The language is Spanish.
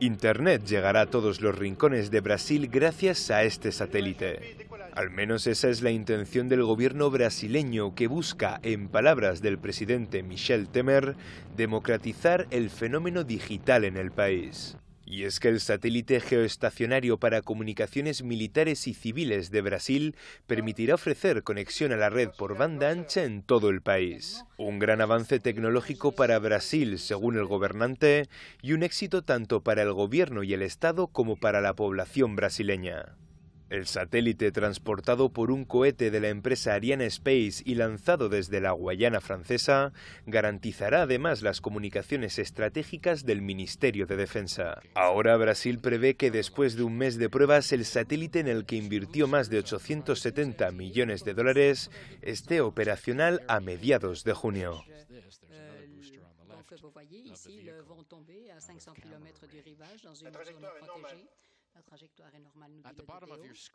Internet llegará a todos los rincones de Brasil gracias a este satélite. Al menos esa es la intención del gobierno brasileño que busca, en palabras del presidente Michel Temer, democratizar el fenómeno digital en el país. Y es que el satélite geoestacionario para comunicaciones militares y civiles de Brasil permitirá ofrecer conexión a la red por banda ancha en todo el país. Un gran avance tecnológico para Brasil, según el gobernante, y un éxito tanto para el gobierno y el Estado como para la población brasileña. El satélite transportado por un cohete de la empresa Ariane Space y lanzado desde la Guayana francesa garantizará además las comunicaciones estratégicas del Ministerio de Defensa. Ahora Brasil prevé que después de un mes de pruebas el satélite en el que invirtió más de 870 millones de dólares esté operacional a mediados de junio. La trajectoire est normale, nous dit le bottom